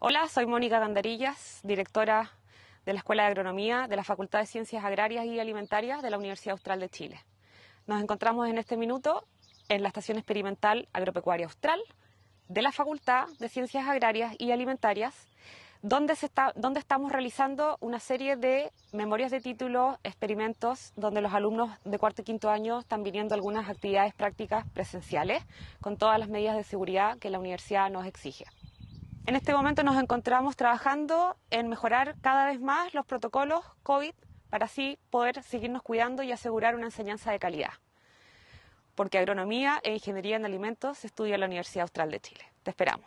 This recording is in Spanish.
Hola, soy Mónica Gandarillas, directora de la Escuela de Agronomía de la Facultad de Ciencias Agrarias y Alimentarias de la Universidad Austral de Chile. Nos encontramos en este minuto en la Estación Experimental Agropecuaria Austral de la Facultad de Ciencias Agrarias y Alimentarias, donde, estamos realizando una serie de memorias de título, experimentos, donde los alumnos de cuarto y quinto año están viniendo algunas actividades prácticas presenciales, con todas las medidas de seguridad que la universidad nos exige. En este momento nos encontramos trabajando en mejorar cada vez más los protocolos COVID para así poder seguirnos cuidando y asegurar una enseñanza de calidad. Porque agronomía e ingeniería en alimentos se estudia en la Universidad Austral de Chile. Te esperamos.